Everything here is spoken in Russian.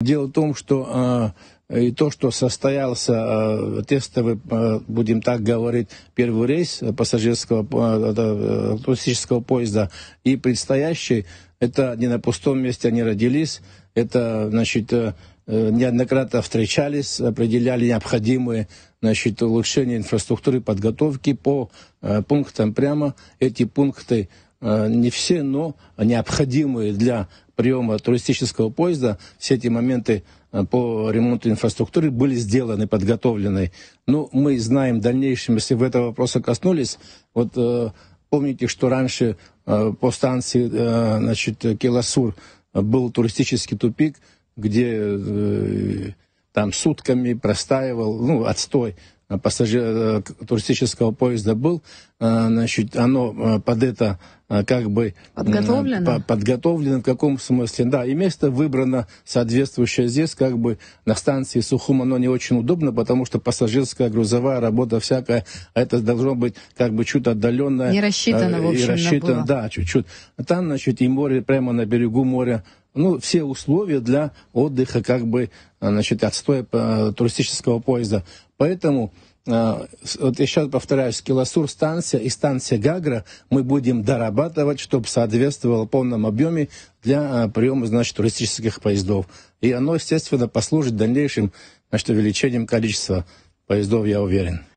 Дело в том, что э, и то, что состоялся э, тестовый, э, будем так говорить, первый рейс пассажирского э, туристического поезда и предстоящий, это не на пустом месте они родились, это, значит, э, неоднократно встречались, определяли необходимые значит, улучшения инфраструктуры подготовки по э, пунктам прямо. Эти пункты Э, не все, но необходимые для приема туристического поезда, все эти моменты э, по ремонту инфраструктуры были сделаны, подготовлены. Ну, мы знаем в дальнейшем, если в этого вопроса коснулись, вот э, помните, что раньше по станции значит, Келасур был туристический тупик, где там сутками простаивал, ну, отстой Э, пассажир, э, туристического поезда был, э, значит, оно под это как бы подготовлено, подготовлено в каком смысле. Да, и место выбрано соответствующее здесь, как бы на станции Сухум оно не очень удобно, потому что пассажирская, грузовая работа всякая, а это должно быть как бы чуть отдаленное. Не рассчитано, в общем, и рассчитано, было. Да, чуть-чуть. Там, значит, и море, прямо на берегу моря ну, все условия для отдыха, как бы, э, значит, отстоя э, туристического поезда. Поэтому э, вот еще повторяюсь, Килосур станция и станция Гагра мы будем дорабатывать, чтобы соответствовало полном объеме для приема, значит, туристических поездов. И оно, естественно, послужит дальнейшим, значит, увеличением количества поездов, я уверен.